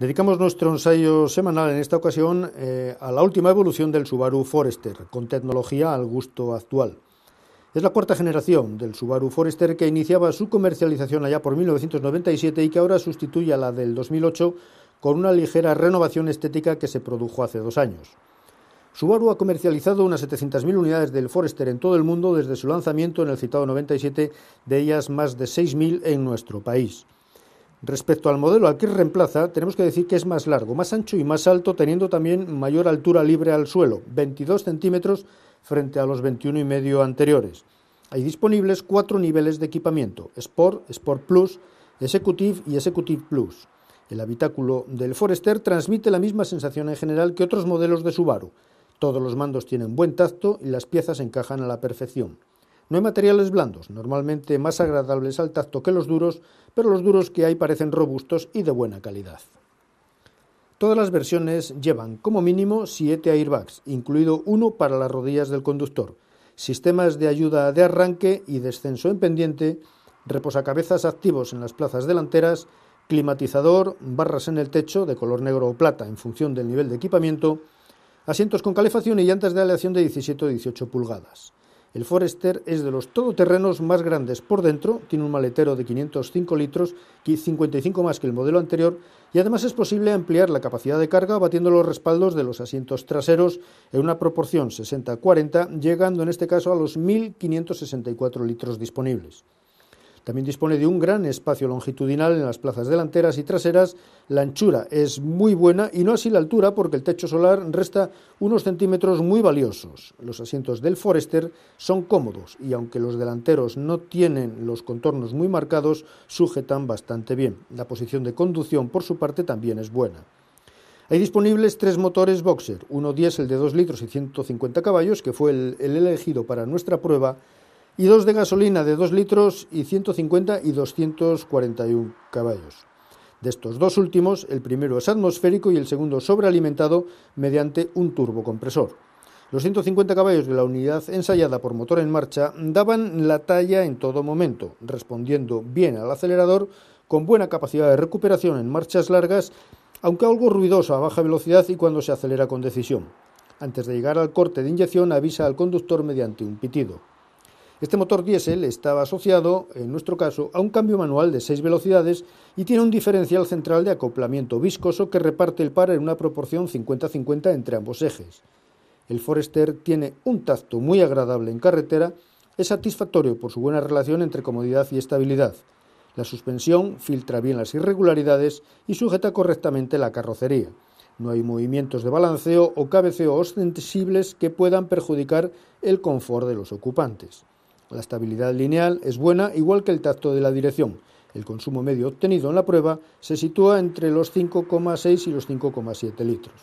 Dedicamos nuestro ensayo semanal en esta ocasión eh, a la última evolución del Subaru Forester, con tecnología al gusto actual. Es la cuarta generación del Subaru Forester que iniciaba su comercialización allá por 1997 y que ahora sustituye a la del 2008 con una ligera renovación estética que se produjo hace dos años. Subaru ha comercializado unas 700.000 unidades del Forester en todo el mundo desde su lanzamiento en el citado 97, de ellas más de 6.000 en nuestro país. Respecto al modelo al que reemplaza, tenemos que decir que es más largo, más ancho y más alto, teniendo también mayor altura libre al suelo, 22 centímetros frente a los 21 y medio anteriores. Hay disponibles cuatro niveles de equipamiento: Sport, Sport Plus, Executive y Executive Plus. El habitáculo del Forester transmite la misma sensación en general que otros modelos de Subaru. Todos los mandos tienen buen tacto y las piezas encajan a la perfección. No hay materiales blandos, normalmente más agradables al tacto que los duros, pero los duros que hay parecen robustos y de buena calidad. Todas las versiones llevan como mínimo 7 airbags, incluido uno para las rodillas del conductor, sistemas de ayuda de arranque y descenso en pendiente, reposacabezas activos en las plazas delanteras, climatizador, barras en el techo de color negro o plata en función del nivel de equipamiento, asientos con calefacción y llantas de aleación de 17 18 pulgadas. El Forester es de los todoterrenos más grandes por dentro, tiene un maletero de 505 litros, 55 más que el modelo anterior, y además es posible ampliar la capacidad de carga batiendo los respaldos de los asientos traseros en una proporción 60-40, llegando en este caso a los 1.564 litros disponibles. También dispone de un gran espacio longitudinal en las plazas delanteras y traseras. La anchura es muy buena y no así la altura porque el techo solar resta unos centímetros muy valiosos. Los asientos del Forester son cómodos y aunque los delanteros no tienen los contornos muy marcados, sujetan bastante bien. La posición de conducción por su parte también es buena. Hay disponibles tres motores boxer, uno diésel de 2 litros y 150 caballos, que fue el, el elegido para nuestra prueba, y dos de gasolina de 2 litros y 150 y 241 caballos. De estos dos últimos, el primero es atmosférico y el segundo sobrealimentado mediante un turbocompresor. Los 150 caballos de la unidad ensayada por motor en marcha daban la talla en todo momento, respondiendo bien al acelerador, con buena capacidad de recuperación en marchas largas, aunque algo ruidosa a baja velocidad y cuando se acelera con decisión. Antes de llegar al corte de inyección avisa al conductor mediante un pitido. Este motor diésel estaba asociado, en nuestro caso, a un cambio manual de seis velocidades y tiene un diferencial central de acoplamiento viscoso que reparte el par en una proporción 50-50 entre ambos ejes. El Forester tiene un tacto muy agradable en carretera, es satisfactorio por su buena relación entre comodidad y estabilidad. La suspensión filtra bien las irregularidades y sujeta correctamente la carrocería. No hay movimientos de balanceo o cabeceo ostensibles que puedan perjudicar el confort de los ocupantes. La estabilidad lineal es buena, igual que el tacto de la dirección. El consumo medio obtenido en la prueba se sitúa entre los 5,6 y los 5,7 litros.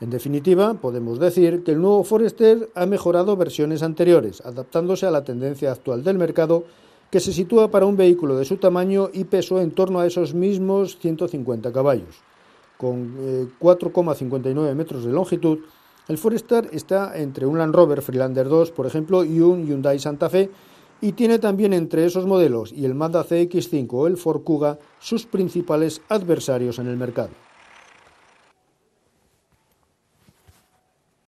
En definitiva, podemos decir que el nuevo Forester ha mejorado versiones anteriores, adaptándose a la tendencia actual del mercado, que se sitúa para un vehículo de su tamaño y peso en torno a esos mismos 150 caballos. Con 4,59 eh, metros de longitud, el Forester está entre un Land Rover Freelander 2, por ejemplo, y un Hyundai Santa Fe, y tiene también entre esos modelos y el Mazda CX5 o el Ford Kuga sus principales adversarios en el mercado.